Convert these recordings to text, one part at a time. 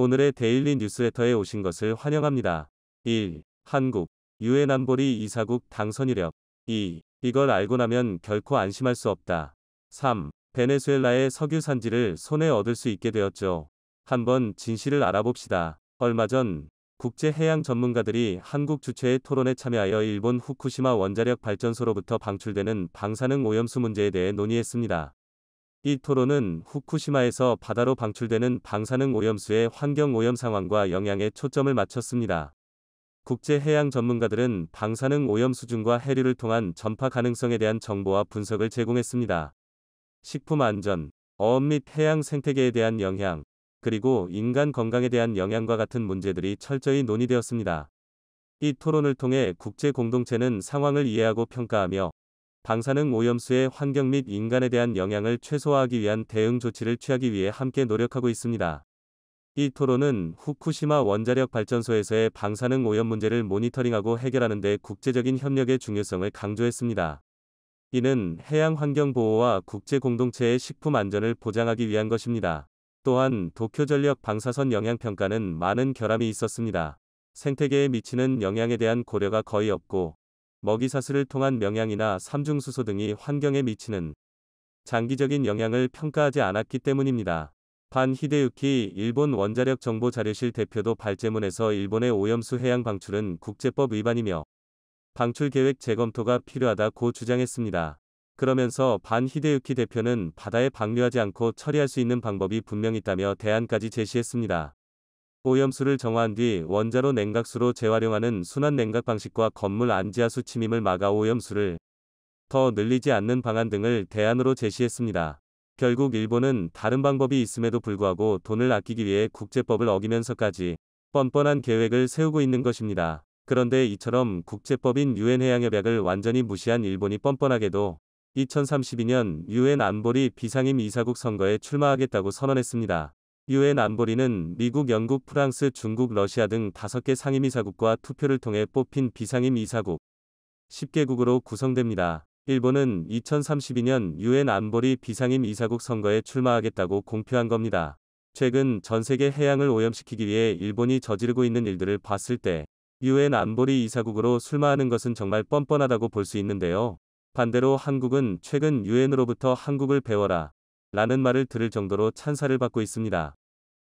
오늘의 데일리 뉴스레터에 오신 것을 환영합니다. 1. 한국 유엔 안보리 이사국 당선 이력 2. 이걸 알고 나면 결코 안심할 수 없다. 3. 베네수엘라의 석유 산지를 손에 얻을 수 있게 되었죠. 한번 진실을 알아봅시다. 얼마 전 국제 해양 전문가들이 한국 주최의 토론에 참여하여 일본 후쿠시마 원자력 발전소로부터 방출되는 방사능 오염수 문제에 대해 논의했습니다. 이 토론은 후쿠시마에서 바다로 방출되는 방사능 오염수의 환경 오염 상황과 영향에 초점을 맞췄습니다. 국제 해양 전문가들은 방사능 오염 수준과 해류를 통한 전파 가능성에 대한 정보와 분석을 제공했습니다. 식품 안전, 어업 및 해양 생태계에 대한 영향, 그리고 인간 건강에 대한 영향과 같은 문제들이 철저히 논의되었습니다. 이 토론을 통해 국제 공동체는 상황을 이해하고 평가하며 방사능 오염수의 환경 및 인간에 대한 영향을 최소화하기 위한 대응 조치를 취하기 위해 함께 노력하고 있습니다. 이 토론은 후쿠시마 원자력 발전소에서의 방사능 오염 문제를 모니터링하고 해결하는 데 국제적인 협력의 중요성을 강조했습니다. 이는 해양 환경 보호와 국제 공동체의 식품 안전을 보장하기 위한 것입니다. 또한 도쿄 전력 방사선 영향 평가는 많은 결함이 있었습니다. 생태계에 미치는 영향에 대한 고려가 거의 없고 먹이사슬을 통한 명향이나 삼중수소 등이 환경에 미치는 장기적인 영향을 평가하지 않았기 때문입니다. 반 히데유키 일본 원자력 정보 자료실 대표도 발제문에서 일본의 오염수 해양 방출은 국제법 위반이며 방출 계획 재검토가 필요하다고 주장했습니다. 그러면서 반 히데유키 대표는 바다에 방류하지 않고 처리할 수 있는 방법이 분명 있다며 대안까지 제시했습니다. 오염수를 정화한 뒤 원자로 냉각수로 재활용하는 순환 냉각 방식과 건물 안지하수 침입을 막아 오염수를 더 늘리지 않는 방안 등을 대안으로 제시했습니다. 결국 일본은 다른 방법이 있음에도 불구하고 돈을 아끼기 위해 국제법을 어기면서까지 뻔뻔한 계획을 세우고 있는 것입니다. 그런데 이처럼 국제법인 유엔 해양협약을 완전히 무시한 일본이 뻔뻔하게도 2032년 유엔 안보리 비상임 이사국 선거에 출마하겠다고 선언했습니다. 유엔 안보리는 미국, 영국, 프랑스, 중국, 러시아 등 5개 상임 이사국과 투표를 통해 뽑힌 비상임 이사국 10개국으로 구성됩니다. 일본은 2032년 유엔 안보리 비상임 이사국 선거에 출마하겠다고 공표한 겁니다. 최근 전 세계 해양을 오염시키기 위해 일본이 저지르고 있는 일들을 봤을 때 유엔 안보리 이사국으로 출마하는 것은 정말 뻔뻔하다고 볼 수 있는데요. 반대로 한국은 최근 유엔으로부터 한국을 배워라 라는 말을 들을 정도로 찬사를 받고 있습니다.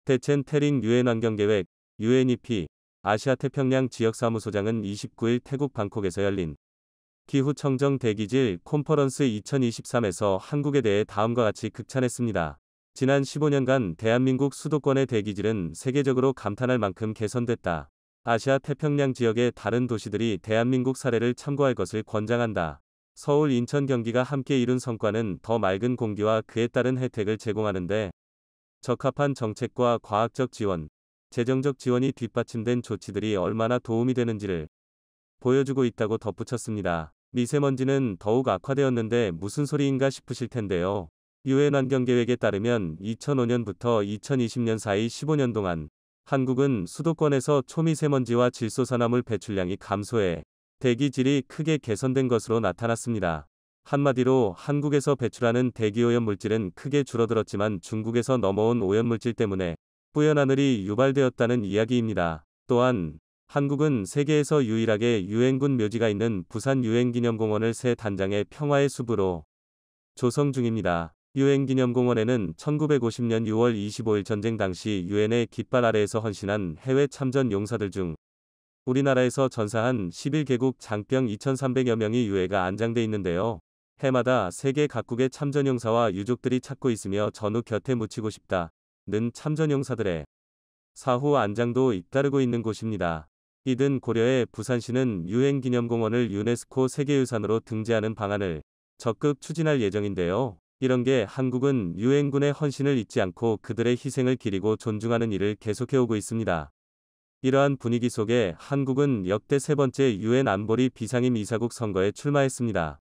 대첸 테링 유엔 환경계획 UNEP 아시아 태평양 지역 사무소장은 29일 태국 방콕에서 열린 기후청정 대기질 콘퍼런스 2023에서 한국에 대해 다음과 같이 극찬했습니다. 지난 15년간 대한민국 수도권의 대기질은 세계적으로 감탄할 만큼 개선됐다. 아시아 태평양 지역의 다른 도시들이 대한민국 사례를 참고할 것을 권장한다. 서울, 인천, 경기가 함께 이룬 성과는 더 맑은 공기와 그에 따른 혜택을 제공하는데 적합한 정책과 과학적 지원, 재정적 지원이 뒷받침된 조치들이 얼마나 도움이 되는지를 보여주고 있다고 덧붙였습니다. 미세먼지는 더욱 악화되었는데 무슨 소리인가 싶으실 텐데요. 유엔 환경계획에 따르면 2005년부터 2020년 사이 15년 동안 한국은 수도권에서 초미세먼지와 질소산화물 배출량이 감소해 대기질이 크게 개선된 것으로 나타났습니다. 한마디로 한국에서 배출하는 대기오염 물질은 크게 줄어들었지만 중국에서 넘어온 오염 물질 때문에 뿌연 하늘이 유발되었다는 이야기입니다. 또한 한국은 세계에서 유일하게 유엔군 묘지가 있는 부산 유엔기념공원을 새 단장의 평화의 숲으로 조성 중입니다. 유엔기념공원에는 1950년 6월 25일 전쟁 당시 유엔의 깃발 아래에서 헌신한 해외 참전 용사들 중 우리나라에서 전사한 11개국 장병 2,300여 명이 유해가 안장돼 있는데요. 해마다 세계 각국의 참전용사와 유족들이 찾고 있으며 전후 곁에 묻히고 싶다. 는 참전용사들의 사후 안장도 잇따르고 있는 곳입니다. 이든 고려의 부산시는 유엔기념공원을 유네스코 세계유산으로 등재하는 방안을 적극 추진할 예정인데요. 이런 게 한국은 유엔군의 헌신을 잊지 않고 그들의 희생을 기리고 존중하는 일을 계속해오고 있습니다. 이러한 분위기 속에 한국은 역대 세 번째 유엔 안보리 비상임 이사국 선거에 출마했습니다.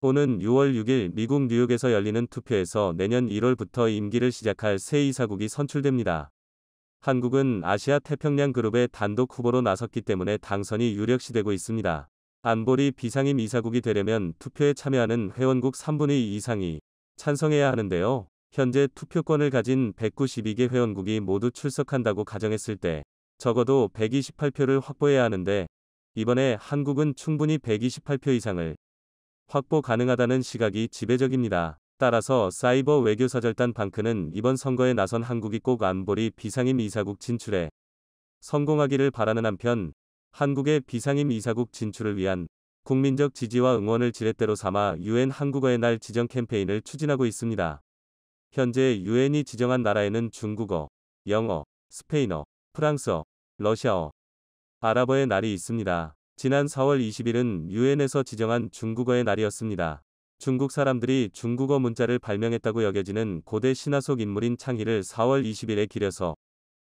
오는 6월 6일 미국 뉴욕에서 열리는 투표에서 내년 1월부터 임기를 시작할 새 이사국이 선출됩니다. 한국은 아시아 태평양 그룹의 단독 후보로 나섰기 때문에 당선이 유력시되고 있습니다. 안보리 비상임 이사국이 되려면 투표에 참여하는 회원국 3분의 2 이상이 찬성해야 하는데요. 현재 투표권을 가진 192개 회원국이 모두 출석한다고 가정했을 때 적어도 128표를 확보해야 하는데 이번에 한국은 충분히 128표 이상을 확보 가능하다는 시각이 지배적입니다. 따라서 사이버 외교사절단 방크는 이번 선거에 나선 한국이 꼭 안보리 비상임 이사국 진출에 성공하기를 바라는 한편 한국의 비상임 이사국 진출을 위한 국민적 지지와 응원을 지렛대로 삼아 유엔 한국어의 날 지정 캠페인을 추진하고 있습니다. 현재 유엔이 지정한 나라에는 중국어, 영어, 스페인어, 프랑스어, 러시아어 아랍어의 날이 있습니다. 지난 4월 20일은 유엔에서 지정한 중국어의 날이었습니다. 중국 사람들이 중국어 문자를 발명했다고 여겨지는 고대 신화 속 인물인 창희를 4월 20일에 기려서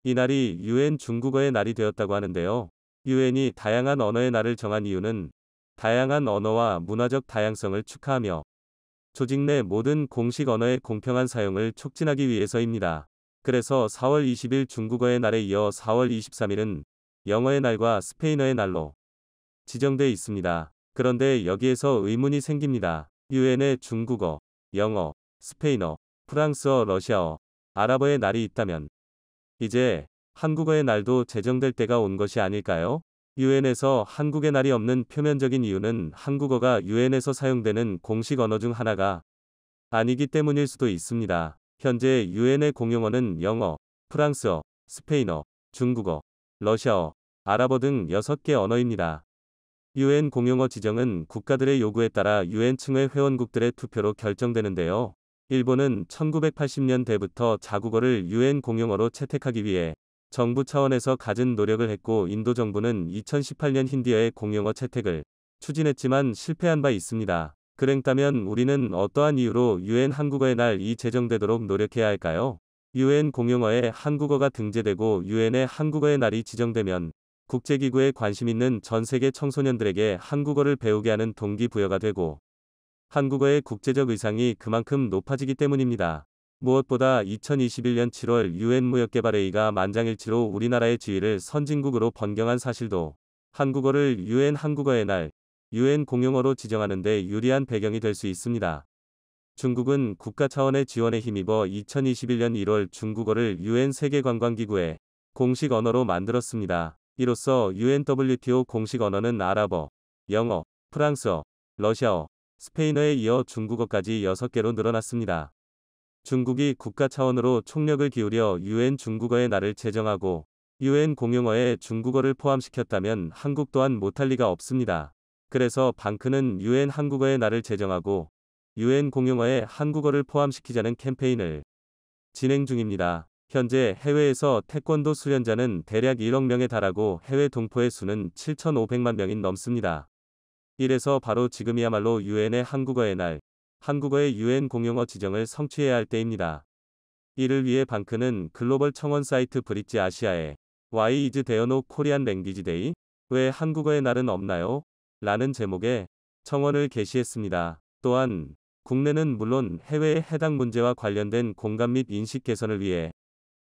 이 날이 유엔 중국어의 날이 되었다고 하는데요. 유엔이 다양한 언어의 날을 정한 이유는 다양한 언어와 문화적 다양성을 축하하며 조직 내 모든 공식 언어의 공평한 사용을 촉진하기 위해서입니다. 그래서 4월 20일 중국어의 날에 이어 4월 23일은 영어의 날과 스페인어의 날로 지정돼 있습니다. 그런데 여기에서 의문이 생깁니다. 유엔의 중국어, 영어, 스페인어, 프랑스어, 러시아어, 아랍어의 날이 있다면 이제 한국어의 날도 제정될 때가 온 것이 아닐까요? 유엔에서 한국의 날이 없는 표면적인 이유는 한국어가 유엔에서 사용되는 공식 언어 중 하나가 아니기 때문일 수도 있습니다. 현재 유엔의 공용어는 영어, 프랑스어, 스페인어, 중국어, 러시아어, 아랍어 등 6개 언어입니다. 유엔 공용어 지정은 국가들의 요구에 따라 유엔 층의 회원국들의 투표로 결정되는데요. 일본은 1980년대부터 자국어를 유엔 공용어로 채택하기 위해 정부 차원에서 가진 노력을 했고 인도 정부는 2018년 힌디어의 공용어 채택을 추진했지만 실패한 바 있습니다. 그랬다면 우리는 어떠한 이유로 유엔 한국어의 날이 제정되도록 노력해야 할까요? 유엔 공용어에 한국어가 등재되고 유엔의 한국어의 날이 지정되면 국제기구에 관심 있는 전 세계 청소년들에게 한국어를 배우게 하는 동기부여가 되고 한국어의 국제적 의상이 그만큼 높아지기 때문입니다. 무엇보다 2021년 7월 유엔 무역개발회의가 만장일치로 우리나라의 지위를 선진국으로 변경한 사실도 한국어를 유엔 한국어의 날 유엔 공용어로 지정하는 데 유리한 배경이 될 수 있습니다. 중국은 국가 차원의 지원에 힘입어 2021년 1월 중국어를 유엔 세계관광기구에 공식 언어로 만들었습니다. 이로써 UNWTO 공식 언어는 아랍어, 영어, 프랑스어, 러시아어, 스페인어에 이어 중국어까지 6개로 늘어났습니다. 중국이 국가 차원으로 총력을 기울여 UN 중국어의 날을 제정하고 UN 공용어에 중국어를 포함시켰다면 한국 또한 못할 리가 없습니다. 그래서 방크는 유엔 한국어의 날을 제정하고 유엔 공용어에 한국어를 포함시키자는 캠페인을 진행 중입니다. 현재 해외에서 태권도 수련자는 대략 1억 명에 달하고 해외 동포의 수는 7,500만 명인 넘습니다. 이래서 바로 지금이야말로 유엔의 한국어의 날, 한국어의 유엔 공용어 지정을 성취해야 할 때입니다. 이를 위해 방크는 글로벌 청원 사이트 브릿지 아시아에 Why is there no Korean Language Day? 왜 한국어의 날은 없나요? 라는 제목의 청원을 게시했습니다. 또한 국내는 물론 해외의 해당 문제와 관련된 공감 및 인식 개선을 위해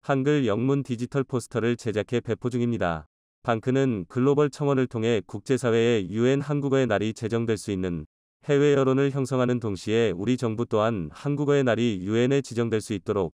한글 영문 디지털 포스터를 제작해 배포 중입니다. 방크는 글로벌 청원을 통해 국제사회의 유엔 한국어의 날이 제정될 수 있는 해외 여론을 형성하는 동시에 우리 정부 또한 한국어의 날이 유엔에 지정될 수 있도록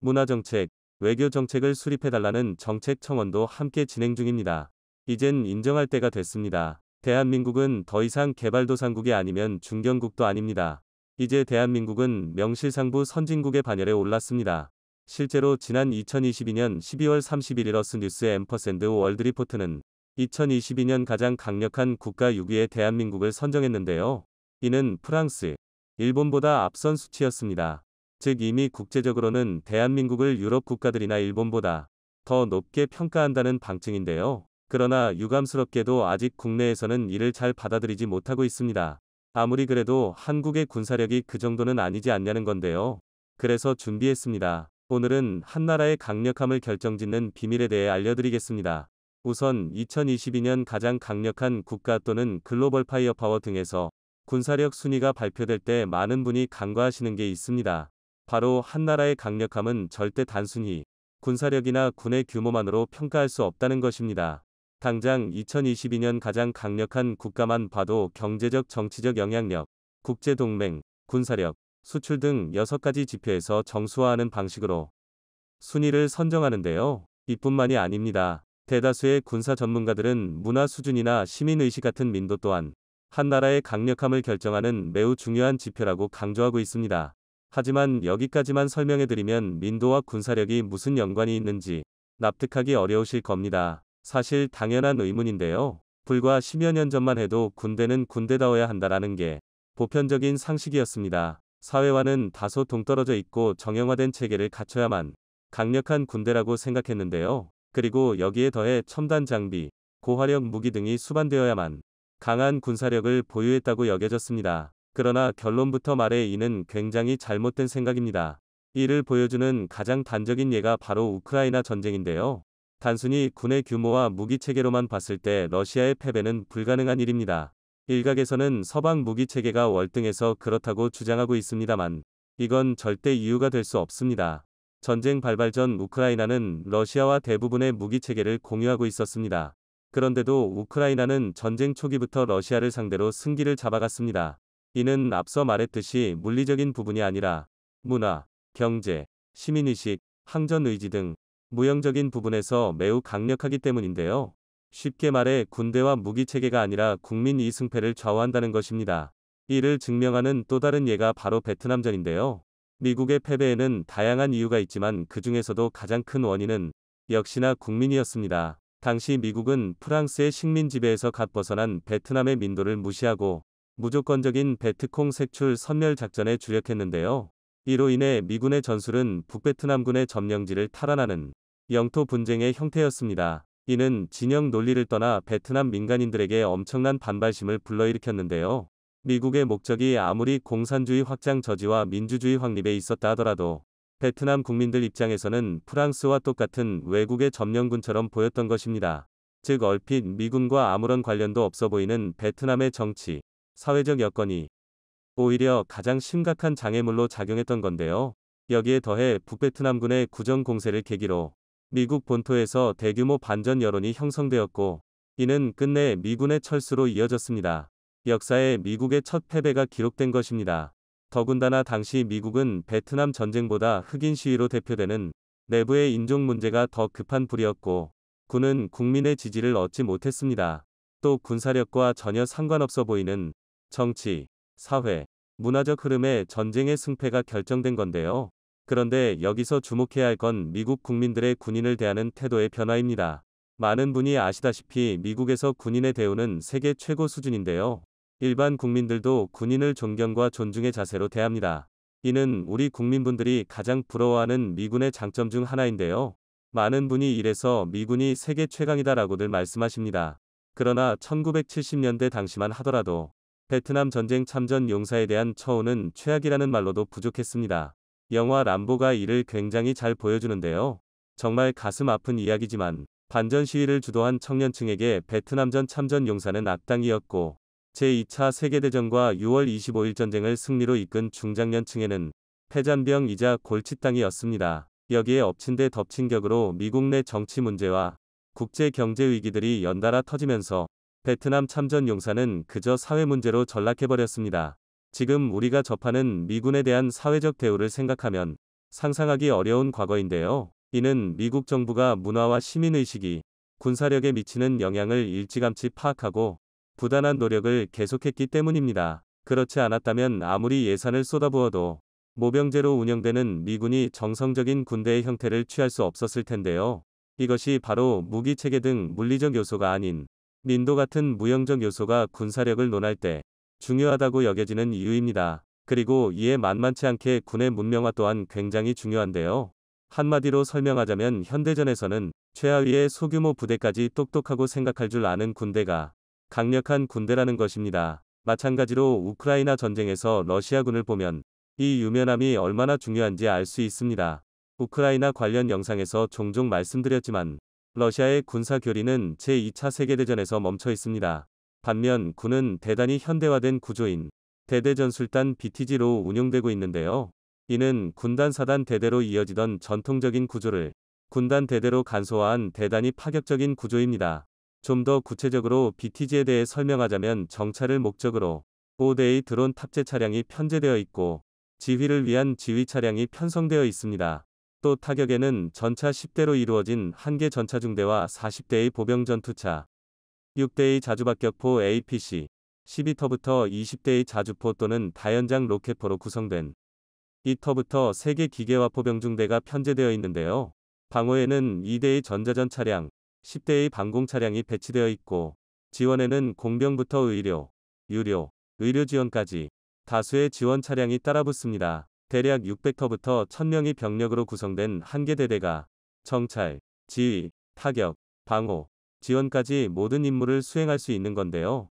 문화정책, 외교정책을 수립해달라는 정책 청원도 함께 진행 중입니다. 이젠 인정할 때가 됐습니다. 대한민국은 더 이상 개발도상국이 아니면 중견국도 아닙니다. 이제 대한민국은 명실상부 선진국의 반열에 올랐습니다. 실제로 지난 2022년 12월 31일 러스 뉴스 앰퍼샌드 월드리포트는 2022년 가장 강력한 국가 6위의 대한민국을 선정했는데요. 이는 프랑스, 일본보다 앞선 수치였습니다. 즉 이미 국제적으로는 대한민국을 유럽 국가들이나 일본보다 더 높게 평가한다는 방증인데요. 그러나 유감스럽게도 아직 국내에서는 이를 잘 받아들이지 못하고 있습니다. 아무리 그래도 한국의 군사력이 그 정도는 아니지 않냐는 건데요. 그래서 준비했습니다. 오늘은 한나라의 강력함을 결정짓는 비밀에 대해 알려드리겠습니다. 우선 2022년 가장 강력한 국가 또는 글로벌 파이어 파워 등에서 군사력 순위가 발표될 때 많은 분이 간과하시는 게 있습니다. 바로 한나라의 강력함은 절대 단순히 군사력이나 군의 규모만으로 평가할 수 없다는 것입니다. 당장 2022년 가장 강력한 국가만 봐도 경제적 정치적 영향력, 국제동맹, 군사력, 수출 등 6가지 지표에서 정수화하는 방식으로 순위를 선정하는데요. 이뿐만이 아닙니다. 대다수의 군사 전문가들은 문화 수준이나 시민의식 같은 민도 또한 한 나라의 강력함을 결정하는 매우 중요한 지표라고 강조하고 있습니다. 하지만 여기까지만 설명해드리면 민도와 군사력이 무슨 연관이 있는지 납득하기 어려우실 겁니다. 사실 당연한 의문인데요. 불과 10여 년 전만 해도 군대는 군대다워야 한다라는 게 보편적인 상식이었습니다. 사회와는 다소 동떨어져 있고 정형화된 체계를 갖춰야만 강력한 군대라고 생각했는데요. 그리고 여기에 더해 첨단 장비, 고화력 무기 등이 수반되어야만 강한 군사력을 보유했다고 여겨졌습니다. 그러나 결론부터 말해 이는 굉장히 잘못된 생각입니다. 이를 보여주는 가장 단적인 예가 바로 우크라이나 전쟁인데요. 단순히 군의 규모와 무기 체계로만 봤을 때 러시아의 패배는 불가능한 일입니다. 일각에서는 서방 무기 체계가 월등해서 그렇다고 주장하고 있습니다만 이건 절대 이유가 될 수 없습니다. 전쟁 발발 전 우크라이나는 러시아와 대부분의 무기 체계를 공유하고 있었습니다. 그런데도 우크라이나는 전쟁 초기부터 러시아를 상대로 승기를 잡아갔습니다. 이는 앞서 말했듯이 물리적인 부분이 아니라 문화, 경제, 시민의식, 항전 의지 등 무형적인 부분에서 매우 강력하기 때문인데요. 쉽게 말해 군대와 무기체계가 아니라 국민 이승패를 좌우한다는 것입니다. 이를 증명하는 또 다른 예가 바로 베트남전인데요. 미국의 패배에는 다양한 이유가 있지만 그 중에서도 가장 큰 원인은 역시나 국민이었습니다. 당시 미국은 프랑스의 식민 지배에서 갓 벗어난 베트남의 민도를 무시하고 무조건적인 베트콩 색출 선멸 작전에 주력했는데요. 이로 인해 미군의 전술은 북베트남군의 점령지를 탈환하는 영토 분쟁의 형태였습니다. 이는 진영 논리를 떠나 베트남 민간인들에게 엄청난 반발심을 불러일으켰는데요. 미국의 목적이 아무리 공산주의 확장 저지와 민주주의 확립에 있었다 하더라도 베트남 국민들 입장에서는 프랑스와 똑같은 외국의 점령군처럼 보였던 것입니다. 즉 얼핏 미군과 아무런 관련도 없어 보이는 베트남의 정치, 사회적 여건이 오히려 가장 심각한 장애물로 작용했던 건데요. 여기에 더해 북베트남군의 구정 공세를 계기로 미국 본토에서 대규모 반전 여론이 형성되었고 이는 끝내 미군의 철수로 이어졌습니다. 역사에 미국의 첫 패배가 기록된 것입니다. 더군다나 당시 미국은 베트남 전쟁보다 흑인 시위로 대표되는 내부의 인종 문제가 더 급한 불이었고 군은 국민의 지지를 얻지 못했습니다. 또 군사력과 전혀 상관없어 보이는 정치, 사회, 문화적 흐름에 전쟁의 승패가 결정된 건데요. 그런데 여기서 주목해야 할 건 미국 국민들의 군인을 대하는 태도의 변화입니다. 많은 분이 아시다시피 미국에서 군인의 대우는 세계 최고 수준인데요. 일반 국민들도 군인을 존경과 존중의 자세로 대합니다. 이는 우리 국민분들이 가장 부러워하는 미군의 장점 중 하나인데요. 많은 분이 이래서 미군이 세계 최강이다라고들 말씀하십니다. 그러나 1970년대 당시만 하더라도 베트남 전쟁 참전 용사에 대한 처우는 최악이라는 말로도 부족했습니다. 영화 람보가 이를 굉장히 잘 보여주는데요. 정말 가슴 아픈 이야기지만 반전 시위를 주도한 청년층에게 베트남전 참전 용사는 악당이었고 제2차 세계대전과 6월 25일 전쟁을 승리로 이끈 중장년층에는 패잔병이자 골칫땅이었습니다. 여기에 엎친 데 덮친 격으로 미국 내 정치 문제와 국제 경제 위기들이 연달아 터지면서 베트남 참전 용사는 그저 사회 문제로 전락해버렸습니다. 지금 우리가 접하는 미군에 대한 사회적 대우를 생각하면 상상하기 어려운 과거인데요. 이는 미국 정부가 문화와 시민의식이 군사력에 미치는 영향을 일찌감치 파악하고 부단한 노력을 계속했기 때문입니다. 그렇지 않았다면 아무리 예산을 쏟아부어도 모병제로 운영되는 미군이 정성적인 군대의 형태를 취할 수 없었을 텐데요. 이것이 바로 무기체계 등 물리적 요소가 아닌 민도 같은 무형적 요소가 군사력을 논할 때 중요하다고 여겨지는 이유입니다. 그리고 이에 만만치 않게 군의 문명화 또한 굉장히 중요한데요. 한마디로 설명하자면 현대전에서는 최하위의 소규모 부대까지 똑똑하고 생각할 줄 아는 군대가 강력한 군대라는 것입니다. 마찬가지로 우크라이나 전쟁에서 러시아군을 보면 이 유면함이 얼마나 중요한지 알 수 있습니다. 우크라이나 관련 영상에서 종종 말씀드렸지만 러시아의 군사 교리는 제2차 세계대전에서 멈춰 있습니다. 반면 군은 대단히 현대화된 구조인 대대전술단 BTG로 운영되고 있는데요. 이는 군단 사단 대대로 이어지던 전통적인 구조를 군단 대대로 간소화한 대단히 파격적인 구조입니다. 좀 더 구체적으로 BTG에 대해 설명하자면 정찰을 목적으로 5대의 드론 탑재 차량이 편제되어 있고 지휘를 위한 지휘 차량이 편성되어 있습니다. 또 타격에는 전차 10대로 이루어진 한개 전차 중대와 40대의 보병 전투차, 16대의 자주박격포 APC 12터부터 20대의 자주포 또는 다연장 로켓포로 구성된 2터부터 3개 기계화포병 중대가 편제되어 있는데요. 방어에는 2대의 전자전 차량, 10대의 방공 차량이 배치되어 있고 지원에는 공병부터 의료, 유료, 의료 지원까지 다수의 지원 차량이 따라붙습니다. 대략 600터부터 1000명이 병력으로 구성된 한 개 대대가 정찰, 지휘, 타격, 방호, 지원까지 모든 임무를 수행할 수 있는 건데요.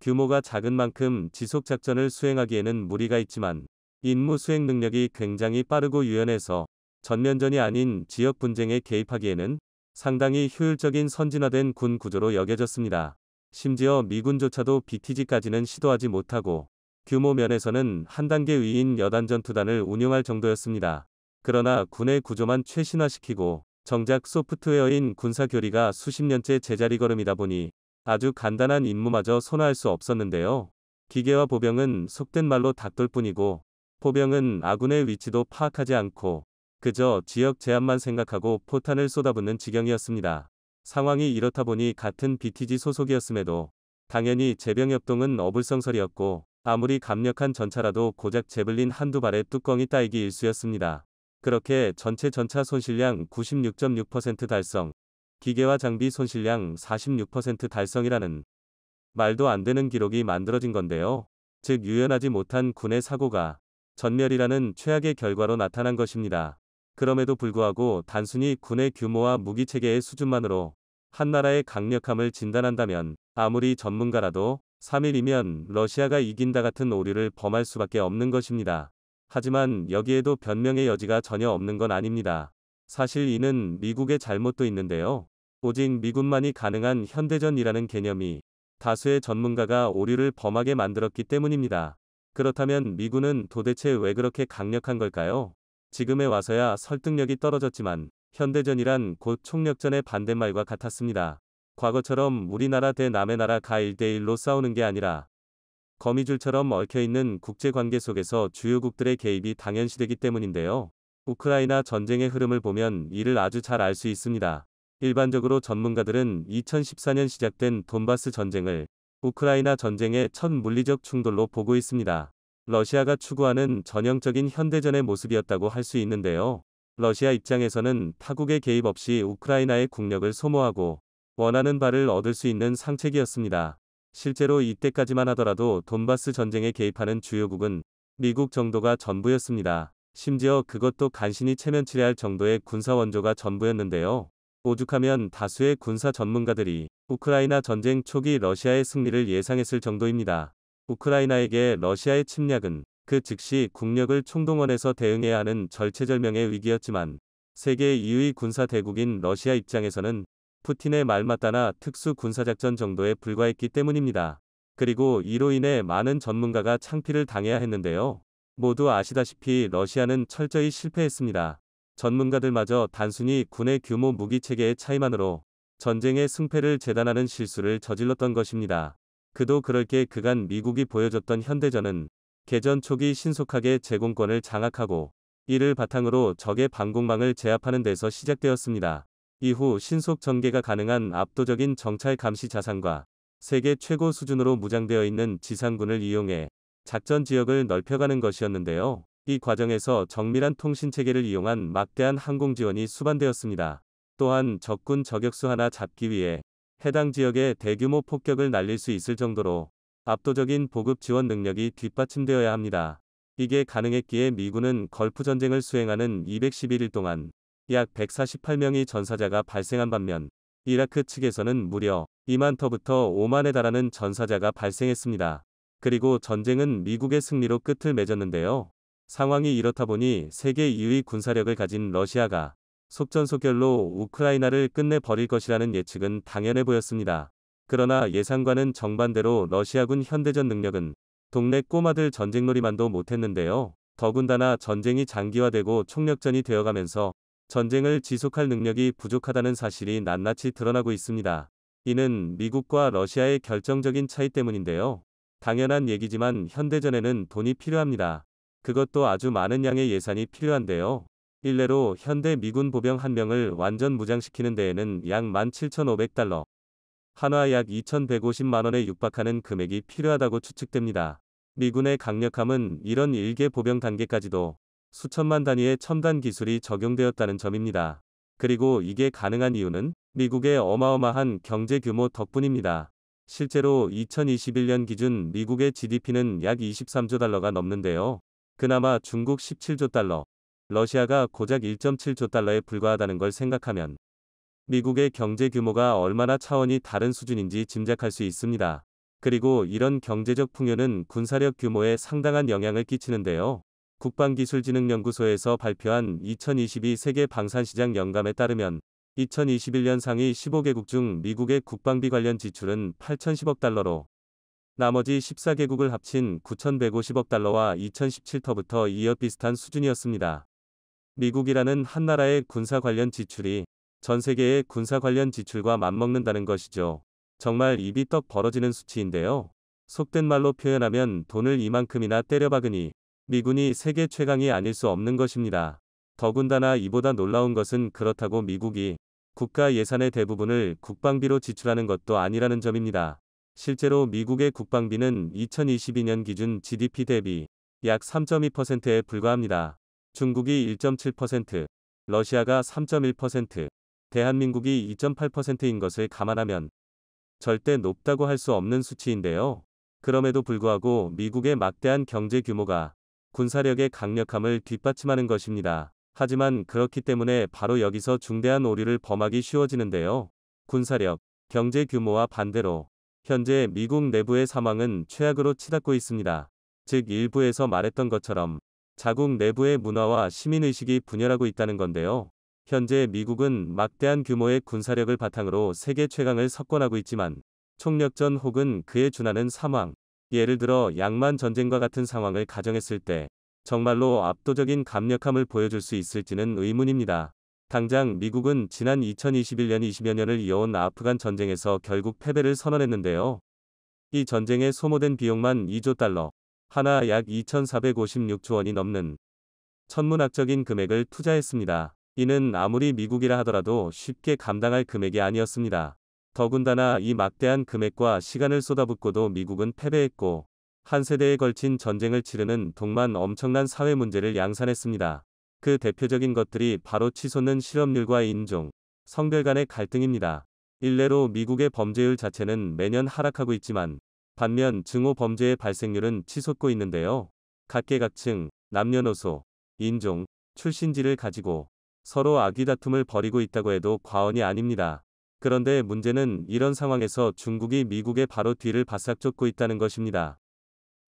규모가 작은 만큼 지속작전을 수행하기에는 무리가 있지만 임무 수행 능력이 굉장히 빠르고 유연해서 전면전이 아닌 지역 분쟁에 개입하기에는 상당히 효율적인 선진화된 군 구조로 여겨졌습니다. 심지어 미군조차도 BTG까지는 시도하지 못하고 규모 면에서는 한 단계 위인 여단전투단을 운용할 정도였습니다. 그러나 군의 구조만 최신화시키고 정작 소프트웨어인 군사교리가 수십 년째 제자리 걸음이다 보니 아주 간단한 임무마저 선호할 수 없었는데요. 기계와 보병은 속된 말로 닥돌 뿐이고 포병은 아군의 위치도 파악하지 않고 그저 지역 제한만 생각하고 포탄을 쏟아붓는 지경이었습니다. 상황이 이렇다 보니 같은 BTG 소속이었음에도 당연히 제병협동은 어불성설이었고 아무리 강력한 전차라도 고작 제블린 한두 발의 뚜껑이 따이기 일쑤였습니다 그렇게 전체 전차 손실량 96.6% 달성, 기계와 장비 손실량 46% 달성이라는 말도 안 되는 기록이 만들어진 건데요. 즉 유연하지 못한 군의 사고가 전멸이라는 최악의 결과로 나타난 것입니다. 그럼에도 불구하고 단순히 군의 규모와 무기체계의 수준만으로 한 나라의 강력함을 진단한다면 아무리 전문가라도 3일이면 러시아가 이긴다 같은 오류를 범할 수밖에 없는 것입니다. 하지만 여기에도 변명의 여지가 전혀 없는 건 아닙니다. 사실 이는 미국의 잘못도 있는데요. 오직 미군만이 가능한 현대전이라는 개념이 다수의 전문가가 오류를 범하게 만들었기 때문입니다. 그렇다면 미군은 도대체 왜 그렇게 강력한 걸까요? 지금에 와서야 설득력이 떨어졌지만 현대전이란 곧 총력전의 반대말과 같았습니다. 과거처럼 우리나라 대 남의 나라 가 1대1로 싸우는 게 아니라 거미줄처럼 얽혀있는 국제관계 속에서 주요국들의 개입이 당연시되기 때문인데요. 우크라이나 전쟁의 흐름을 보면 이를 아주 잘 알 수 있습니다. 일반적으로 전문가들은 2014년 시작된 돈바스 전쟁을 우크라이나 전쟁의 첫 물리적 충돌로 보고 있습니다. 러시아가 추구하는 전형적인 현대전의 모습이었다고 할 수 있는데요. 러시아 입장에서는 타국의 개입 없이 우크라이나의 국력을 소모하고 원하는 바를 얻을 수 있는 상책이었습니다. 실제로 이때까지만 하더라도 돈바스 전쟁에 개입하는 주요국은 미국 정도가 전부였습니다. 심지어 그것도 간신히 체면치레할 정도의 군사 원조가 전부였는데요. 오죽하면 다수의 군사 전문가들이 우크라이나 전쟁 초기 러시아의 승리를 예상했을 정도입니다. 우크라이나에게 러시아의 침략은 그 즉시 국력을 총동원해서 대응해야 하는 절체절명의 위기였지만 세계 2위 군사 대국인 러시아 입장에서는 푸틴의 말마따나 특수 군사작전 정도에 불과했기 때문입니다. 그리고 이로 인해 많은 전문가가 창피를 당해야 했는데요. 모두 아시다시피 러시아는 철저히 실패했습니다. 전문가들마저 단순히 군의 규모 무기 체계의 차이만으로 전쟁의 승패를 재단하는 실수를 저질렀던 것입니다. 그도 그럴 게 그간 미국이 보여줬던 현대전은 개전 초기 신속하게 제공권을 장악하고 이를 바탕으로 적의 방공망을 제압하는 데서 시작되었습니다. 이후 신속 전개가 가능한 압도적인 정찰 감시 자산과 세계 최고 수준으로 무장되어 있는 지상군을 이용해 작전 지역을 넓혀가는 것이었는데요. 이 과정에서 정밀한 통신 체계를 이용한 막대한 항공 지원이 수반되었습니다. 또한 적군 저격수 하나 잡기 위해 해당 지역에 대규모 폭격을 날릴 수 있을 정도로 압도적인 보급 지원 능력이 뒷받침되어야 합니다. 이게 가능했기에 미군은 걸프 전쟁을 수행하는 211일 동안 약 148명의 전사자가 발생한 반면 이라크 측에서는 무려 2만터부터 5만에 달하는 전사자가 발생했습니다. 그리고 전쟁은 미국의 승리로 끝을 맺었는데요. 상황이 이렇다 보니 세계 2위 군사력을 가진 러시아가 속전속결로 우크라이나를 끝내 버릴 것이라는 예측은 당연해 보였습니다. 그러나 예상과는 정반대로 러시아군 현대전 능력은 동네 꼬마들 전쟁놀이만도 못했는데요. 더군다나 전쟁이 장기화되고 총력전이 되어가면서 전쟁을 지속할 능력이 부족하다는 사실이 낱낱이 드러나고 있습니다. 이는 미국과 러시아의 결정적인 차이 때문인데요. 당연한 얘기지만 현대전에는 돈이 필요합니다. 그것도 아주 많은 양의 예산이 필요한데요. 일례로 현대 미군 보병 한 명을 완전 무장시키는 데에는 약 17,500달러, 한화 약 2,150만 원에 육박하는 금액이 필요하다고 추측됩니다. 미군의 강력함은 이런 일개 보병 단계까지도 수천만 단위의 첨단 기술이 적용되었다는 점입니다. 그리고 이게 가능한 이유는 미국의 어마어마한 경제 규모 덕분입니다. 실제로 2021년 기준 미국의 GDP는 약 23조 달러가 넘는데요. 그나마 중국 17조 달러, 러시아가 고작 1.7조 달러에 불과하다는 걸 생각하면 미국의 경제 규모가 얼마나 차원이 다른 수준인지 짐작할 수 있습니다. 그리고 이런 경제적 풍요는 군사력 규모에 상당한 영향을 끼치는데요. 국방기술진흥연구소에서 발표한 2022 세계 방산시장 영감에 따르면 2021년 상위 15개국 중 미국의 국방비 관련 지출은 8,010억 달러로 나머지 14개국을 합친 9,150억 달러와 2017터부터 이어 비슷한 수준이었습니다. 미국이라는 한 나라의 군사 관련 지출이 전 세계의 군사 관련 지출과 맞먹는다는 것이죠. 정말 입이 떡 벌어지는 수치인데요. 속된 말로 표현하면 돈을 이만큼이나 때려박으니 미군이 세계 최강이 아닐 수 없는 것입니다. 더군다나 이보다 놀라운 것은 그렇다고 미국이 국가 예산의 대부분을 국방비로 지출하는 것도 아니라는 점입니다. 실제로 미국의 국방비는 2022년 기준 GDP 대비 약 3.2%에 불과합니다. 중국이 1.7%, 러시아가 3.1%, 대한민국이 2.8%인 것을 감안하면 절대 높다고 할 수 없는 수치인데요. 그럼에도 불구하고 미국의 막대한 경제 규모가 군사력의 강력함을 뒷받침하는 것입니다. 하지만 그렇기 때문에 바로 여기서 중대한 오류를 범하기 쉬워지는데요. 군사력, 경제 규모와 반대로 현재 미국 내부의 사망은 최악으로 치닫고 있습니다. 즉 일부에서 말했던 것처럼 자국 내부의 문화와 시민의식이 분열하고 있다는 건데요. 현재 미국은 막대한 규모의 군사력을 바탕으로 세계 최강을 석권하고 있지만 총력전 혹은 그에 준하는 사망, 예를 들어 양만 전쟁과 같은 상황을 가정했을 때 정말로 압도적인 강력함을 보여줄 수 있을지는 의문입니다. 당장 미국은 지난 2021년 20여 년을 이어온 아프간 전쟁에서 결국 패배를 선언했는데요. 이 전쟁에 소모된 비용만 2조 달러, 하나 약 2,456조 원이 넘는 천문학적인 금액을 투자했습니다. 이는 아무리 미국이라 하더라도 쉽게 감당할 금액이 아니었습니다. 더군다나 이 막대한 금액과 시간을 쏟아붓고도 미국은 패배했고 한 세대에 걸친 전쟁을 치르는 동만 엄청난 사회 문제를 양산했습니다. 그 대표적인 것들이 바로 치솟는 실업률과 인종, 성별 간의 갈등입니다. 일례로 미국의 범죄율 자체는 매년 하락하고 있지만 반면 증오 범죄의 발생률은 치솟고 있는데요. 각계각층, 남녀노소, 인종, 출신지를 가지고 서로 악의다툼을 벌이고 있다고 해도 과언이 아닙니다. 그런데 문제는 이런 상황에서 중국이 미국의 바로 뒤를 바싹 쫓고 있다는 것입니다.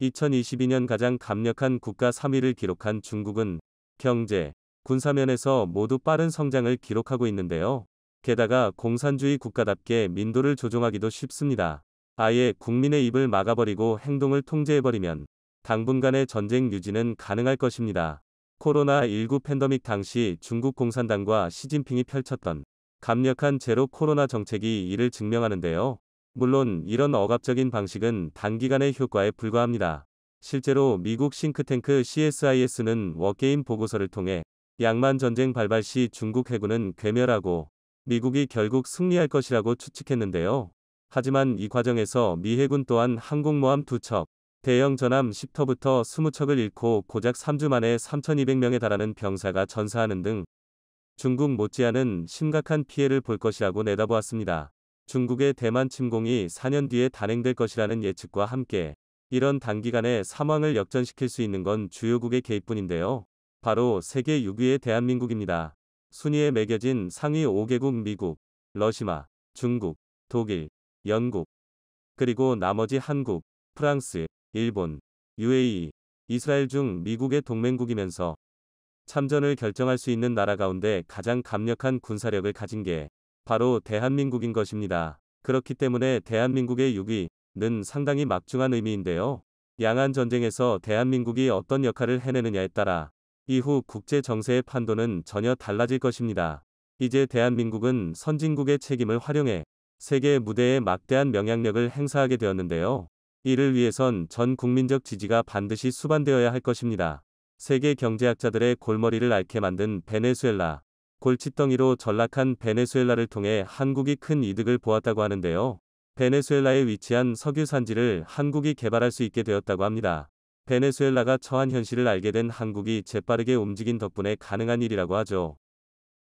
2022년 가장 강력한 국가 3위를 기록한 중국은 경제, 군사면에서 모두 빠른 성장을 기록하고 있는데요. 게다가 공산주의 국가답게 민도를 조종하기도 쉽습니다. 아예 국민의 입을 막아버리고 행동을 통제해버리면 당분간의 전쟁 유지는 가능할 것입니다. 코로나19 팬더믹 당시 중국 공산당과 시진핑이 펼쳤던 강력한 제로 코로나 정책이 이를 증명하는데요. 물론 이런 억압적인 방식은 단기간의 효과에 불과합니다. 실제로 미국 싱크탱크 CSIS는 워게임 보고서를 통해 양만 전쟁 발발 시 중국 해군은 괴멸하고 미국이 결국 승리할 것이라고 추측했는데요. 하지만 이 과정에서 미 해군 또한 항공모함 2척, 대형 전함 10터부터 20척을 잃고 고작 3주 만에 3,200명에 달하는 병사가 전사하는 등 중국 못지않은 심각한 피해를 볼 것이라고 내다보았습니다. 중국의 대만 침공이 4년 뒤에 단행될 것이라는 예측과 함께 이런 단기간에 상황을 역전시킬 수 있는 건 주요국의 개입뿐인데요. 바로 세계 6위의 대한민국입니다. 순위에 매겨진 상위 5개국 미국, 러시마 중국, 독일, 영국, 그리고 나머지 한국, 프랑스, 일본, UAE, 이스라엘 중 미국의 동맹국이면서 참전을 결정할 수 있는 나라 가운데 가장 강력한 군사력을 가진 게 바로 대한민국인 것입니다. 그렇기 때문에 대한민국의 6위는 상당히 막중한 의미인데요. 양안 전쟁에서 대한민국이 어떤 역할을 해내느냐에 따라 이후 국제 정세의 판도는 전혀 달라질 것입니다. 이제 대한민국은 선진국의 책임을 활용해 세계 무대에 막대한 명향력을 행사하게 되었는데요. 이를 위해선 전 국민적 지지가 반드시 수반되어야 할 것입니다. 세계 경제학자들의 골머리를 앓게 만든 베네수엘라. 골칫덩이로 전락한 베네수엘라를 통해 한국이 큰 이득을 보았다고 하는데요. 베네수엘라에 위치한 석유 산지를 한국이 개발할 수 있게 되었다고 합니다. 베네수엘라가 처한 현실을 알게 된 한국이 재빠르게 움직인 덕분에 가능한 일이라고 하죠.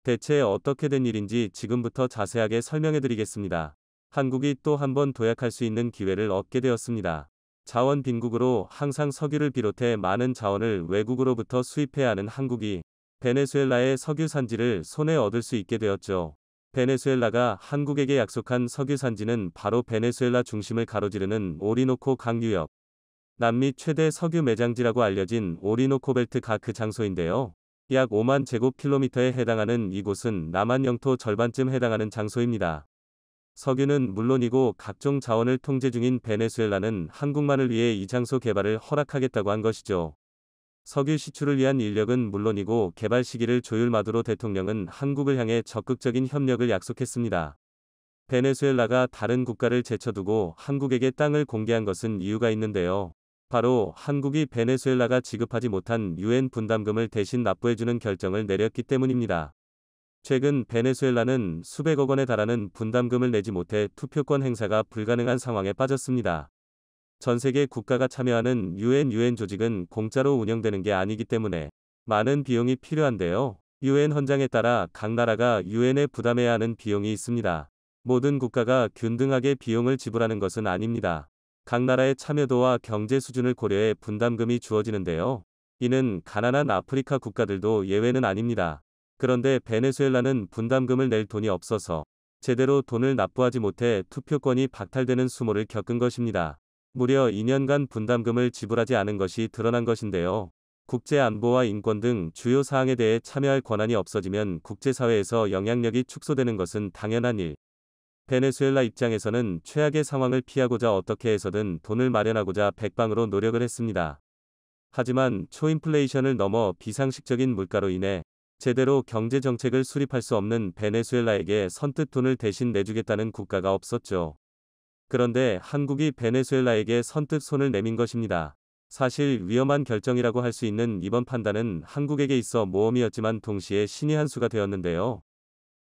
대체 어떻게 된 일인지 지금부터 자세하게 설명해 드리겠습니다. 한국이 또 한 번 도약할 수 있는 기회를 얻게 되었습니다. 자원 빈국으로 항상 석유를 비롯해 많은 자원을 외국으로부터 수입해야 하는 한국이 베네수엘라의 석유 산지를 손에 얻을 수 있게 되었죠. 베네수엘라가 한국에게 약속한 석유 산지는 바로 베네수엘라 중심을 가로지르는 오리노코 강유역. 남미 최대 석유 매장지라고 알려진 오리노코 벨트가 그 장소인데요. 약 5만 제곱킬로미터에 해당하는 이곳은 남한 영토 절반쯤 해당하는 장소입니다. 석유는 물론이고 각종 자원을 통제 중인 베네수엘라는 한국만을 위해 이 장소 개발을 허락하겠다고 한 것이죠. 석유 시출을 위한 인력은 물론이고 개발 시기를 조율 마두로 대통령은 한국을 향해 적극적인 협력을 약속했습니다. 베네수엘라가 다른 국가를 제쳐두고 한국에게 땅을 공개한 것은 이유가 있는데요. 바로 한국이 베네수엘라가 지급하지 못한 유엔 분담금을 대신 납부해주는 결정을 내렸기 때문입니다. 최근 베네수엘라는 수백억 원에 달하는 분담금을 내지 못해 투표권 행사가 불가능한 상황에 빠졌습니다. 전 세계 국가가 참여하는 UN UN 조직은 공짜로 운영되는 게 아니기 때문에 많은 비용이 필요한데요. UN 헌장에 따라 각 나라가 UN에 부담해야 하는 비용이 있습니다. 모든 국가가 균등하게 비용을 지불하는 것은 아닙니다. 각 나라의 참여도와 경제 수준을 고려해 분담금이 주어지는데요. 이는 가난한 아프리카 국가들도 예외는 아닙니다. 그런데 베네수엘라는 분담금을 낼 돈이 없어서 제대로 돈을 납부하지 못해 투표권이 박탈되는 수모를 겪은 것입니다. 무려 2년간 분담금을 지불하지 않은 것이 드러난 것인데요. 국제 안보와 인권 등 주요 사항에 대해 참여할 권한이 없어지면 국제사회에서 영향력이 축소되는 것은 당연한 일. 베네수엘라 입장에서는 최악의 상황을 피하고자 어떻게 해서든 돈을 마련하고자 백방으로 노력을 했습니다. 하지만 초인플레이션을 넘어 비상식적인 물가로 인해 제대로 경제 정책을 수립할 수 없는 베네수엘라에게 선뜻 돈을 대신 내주겠다는 국가가 없었죠. 그런데 한국이 베네수엘라에게 선뜻 손을 내민 것입니다. 사실 위험한 결정이라고 할 수 있는 이번 판단은 한국에게 있어 모험이었지만 동시에 신의 한 수가 되었는데요.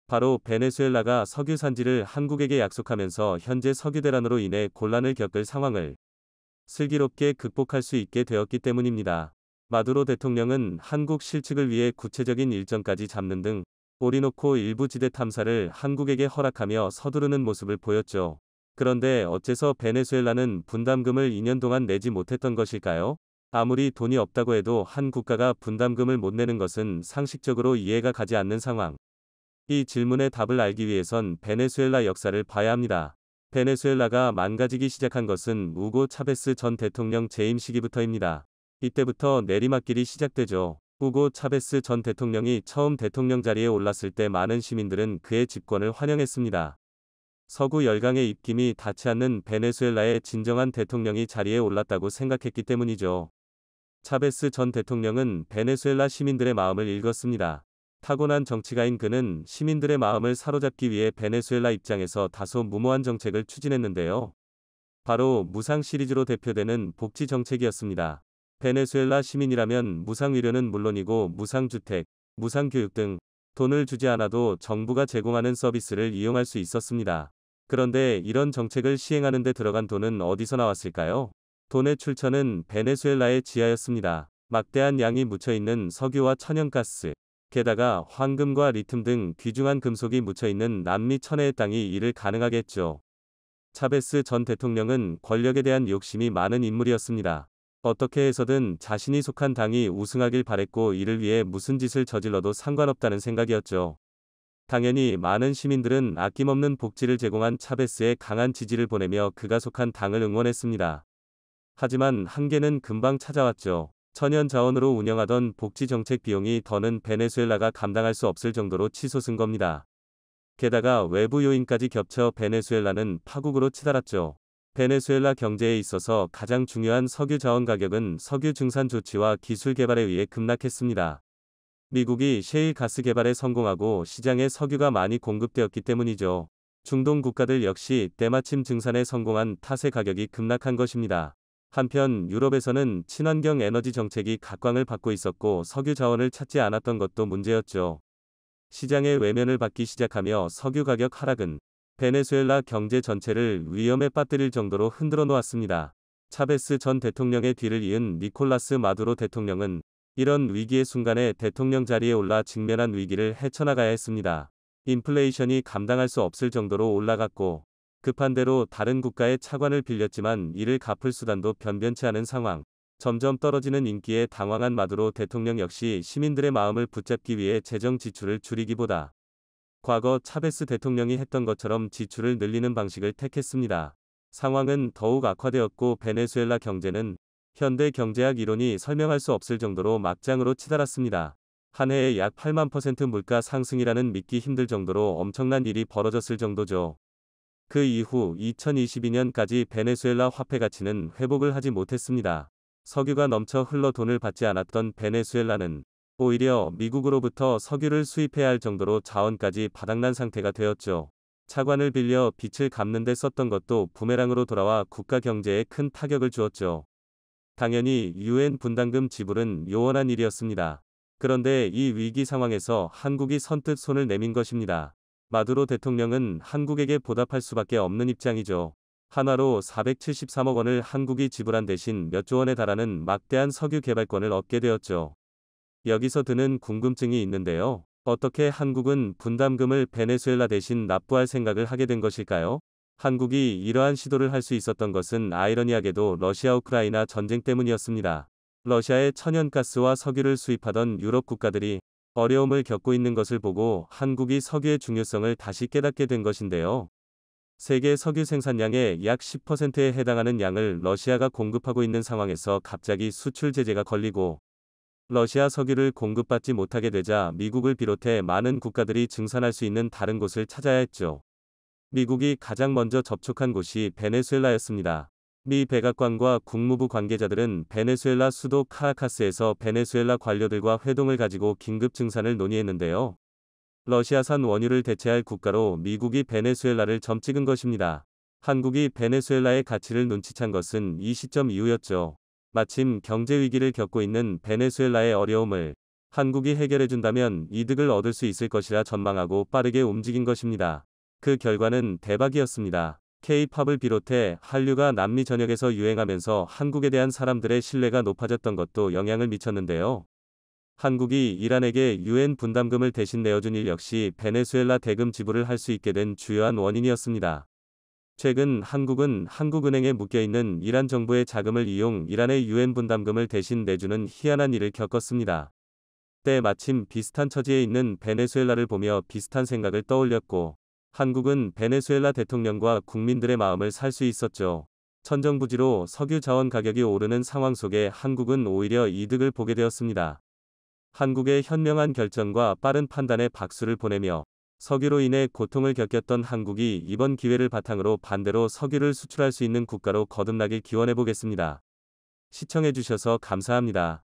바로 베네수엘라가 석유 산지를 한국에게 약속하면서 현재 석유 대란으로 인해 곤란을 겪을 상황을 슬기롭게 극복할 수 있게 되었기 때문입니다. 마두로 대통령은 한국 실측을 위해 구체적인 일정까지 잡는 등 오리노코 일부 지대 탐사를 한국에게 허락하며 서두르는 모습을 보였죠. 그런데 어째서 베네수엘라는 분담금을 2년 동안 내지 못했던 것일까요? 아무리 돈이 없다고 해도 한 국가가 분담금을 못 내는 것은 상식적으로 이해가 가지 않는 상황. 이 질문의 답을 알기 위해선 베네수엘라 역사를 봐야 합니다. 베네수엘라가 망가지기 시작한 것은 우고 차베스 전 대통령 재임 시기부터입니다. 이때부터 내리막길이 시작되죠. 후고 차베스 전 대통령이 처음 대통령 자리에 올랐을 때 많은 시민들은 그의 집권을 환영했습니다. 서구 열강의 입김이 닿지 않는 베네수엘라의 진정한 대통령이 자리에 올랐다고 생각했기 때문이죠. 차베스 전 대통령은 베네수엘라 시민들의 마음을 읽었습니다. 타고난 정치가인 그는 시민들의 마음을 사로잡기 위해 베네수엘라 입장에서 다소 무모한 정책을 추진했는데요. 바로 무상 시리즈로 대표되는 복지 정책이었습니다. 베네수엘라 시민이라면 무상위료는 물론이고 무상주택, 무상교육 등 돈을 주지 않아도 정부가 제공하는 서비스를 이용할 수 있었습니다. 그런데 이런 정책을 시행하는 데 들어간 돈은 어디서 나왔을까요? 돈의 출처는 베네수엘라의 지하였습니다. 막대한 양이 묻혀있는 석유와 천연가스, 게다가 황금과 리튬 등 귀중한 금속이 묻혀있는 남미 천혜의 땅이 이를 가능하게 했죠. 차베스 전 대통령은 권력에 대한 욕심이 많은 인물이었습니다. 어떻게 해서든 자신이 속한 당이 우승하길 바랬고 이를 위해 무슨 짓을 저질러도 상관없다는 생각이었죠. 당연히 많은 시민들은 아낌없는 복지를 제공한 차베스에 강한 지지를 보내며 그가 속한 당을 응원했습니다. 하지만 한계는 금방 찾아왔죠. 천연 자원으로 운영하던 복지 정책 비용이 더는 베네수엘라가 감당할 수 없을 정도로 치솟은 겁니다. 게다가 외부 요인까지 겹쳐 베네수엘라는 파국으로 치달았죠. 베네수엘라 경제에 있어서 가장 중요한 석유 자원 가격은 석유 증산 조치와 기술 개발에 의해 급락했습니다. 미국이 셰일 가스 개발에 성공하고 시장에 석유가 많이 공급되었기 때문이죠. 중동 국가들 역시 때마침 증산에 성공한 탓에 가격이 급락한 것입니다. 한편 유럽에서는 친환경 에너지 정책이 각광을 받고 있었고 석유 자원을 찾지 않았던 것도 문제였죠. 시장의 외면을 받기 시작하며 석유 가격 하락은 베네수엘라 경제 전체를 위험에 빠뜨릴 정도로 흔들어 놓았습니다. 차베스 전 대통령의 뒤를 이은 니콜라스 마두로 대통령은 이런 위기의 순간에 대통령 자리에 올라 직면한 위기를 헤쳐나가야 했습니다. 인플레이션이 감당할 수 없을 정도로 올라갔고 급한 대로 다른 국가의 차관을 빌렸지만 이를 갚을 수단도 변변치 않은 상황. 점점 떨어지는 인기에 당황한 마두로 대통령 역시 시민들의 마음을 붙잡기 위해 재정 지출을 줄이기보다 과거 차베스 대통령이 했던 것처럼 지출을 늘리는 방식을 택했습니다. 상황은 더욱 악화되었고 베네수엘라 경제는 현대 경제학 이론이 설명할 수 없을 정도로 막장으로 치달았습니다. 한 해에 약 8만 퍼센트 물가 상승이라는 믿기 힘들 정도로 엄청난 일이 벌어졌을 정도죠. 그 이후 2022년까지 베네수엘라 화폐 가치는 회복을 하지 못했습니다. 석유가 넘쳐 흘러 돈을 받지 않았던 베네수엘라는 오히려 미국으로부터 석유를 수입해야 할 정도로 자원까지 바닥난 상태가 되었죠. 차관을 빌려 빛을 갚는 데 썼던 것도 부메랑으로 돌아와 국가 경제에 큰 타격을 주었죠. 당연히 유엔 분담금 지불은 요원한 일이었습니다. 그런데 이 위기 상황에서 한국이 선뜻 손을 내민 것입니다. 마두로 대통령은 한국에게 보답할 수밖에 없는 입장이죠. 한화로 473억 원을 한국이 지불한 대신 몇 조 원에 달하는 막대한 석유 개발권을 얻게 되었죠. 여기서 드는 궁금증이 있는데요. 어떻게 한국은 분담금을 베네수엘라 대신 납부할 생각을 하게 된 것일까요? 한국이 이러한 시도를 할 수 있었던 것은 아이러니하게도 러시아 우크라이나 전쟁 때문이었습니다. 러시아의 천연가스와 석유를 수입하던 유럽 국가들이 어려움을 겪고 있는 것을 보고 한국이 석유의 중요성을 다시 깨닫게 된 것인데요. 세계 석유 생산량의 약 10%에 해당하는 양을 러시아가 공급하고 있는 상황에서 갑자기 수출 제재가 걸리고 러시아 석유를 공급받지 못하게 되자 미국을 비롯해 많은 국가들이 증산할 수 있는 다른 곳을 찾아야 했죠. 미국이 가장 먼저 접촉한 곳이 베네수엘라였습니다. 미 백악관과 국무부 관계자들은 베네수엘라 수도 카라카스에서 베네수엘라 관료들과 회동을 가지고 긴급 증산을 논의했는데요. 러시아산 원유를 대체할 국가로 미국이 베네수엘라를 점찍은 것입니다. 한국이 베네수엘라의 가치를 눈치챈 것은 이 시점 이후였죠. 마침 경제 위기를 겪고 있는 베네수엘라의 어려움을 한국이 해결해 준다면 이득을 얻을 수 있을 것이라 전망하고 빠르게 움직인 것입니다. 그 결과는 대박이었습니다. K-팝을 비롯해 한류가 남미 전역에서 유행하면서 한국에 대한 사람들의 신뢰가 높아졌던 것도 영향을 미쳤는데요. 한국이 이란에게 유엔 분담금을 대신 내어준 일 역시 베네수엘라 대금 지불을 할 수 있게 된 주요한 원인이었습니다. 최근 한국은 한국은행에 묶여있는 이란 정부의 자금을 이용 이란의 유엔 분담금을 대신 내주는 희한한 일을 겪었습니다. 때마침 비슷한 처지에 있는 베네수엘라를 보며 비슷한 생각을 떠올렸고 한국은 베네수엘라 대통령과 국민들의 마음을 살 수 있었죠. 천정부지로 석유 자원 가격이 오르는 상황 속에 한국은 오히려 이득을 보게 되었습니다. 한국의 현명한 결정과 빠른 판단에 박수를 보내며 석유로 인해 고통을 겪었던 한국이 이번 기회를 바탕으로 반대로 석유를 수출할 수 있는 국가로 거듭나길 기원해 보겠습니다. 시청해 주셔서 감사합니다.